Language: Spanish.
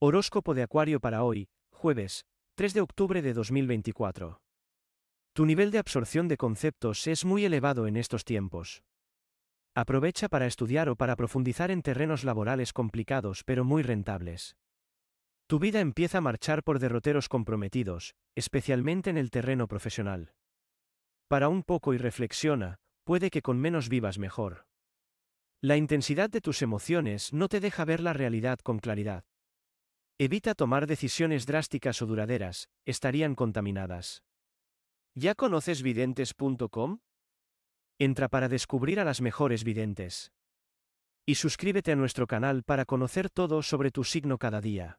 Horóscopo de Acuario para hoy, jueves, 3 de octubre de 2024. Tu nivel de absorción de conceptos es muy elevado en estos tiempos. Aprovecha para estudiar o para profundizar en terrenos laborales complicados pero muy rentables. Tu vida empieza a marchar por derroteros comprometidos, especialmente en el terreno profesional. Para un poco y reflexiona, puede que con menos vivas mejor. La intensidad de tus emociones no te deja ver la realidad con claridad. Evita tomar decisiones drásticas o duraderas, estarían contaminadas. ¿Ya conoces videntes.com? Entra para descubrir a las mejores videntes. Y suscríbete a nuestro canal para conocer todo sobre tu signo cada día.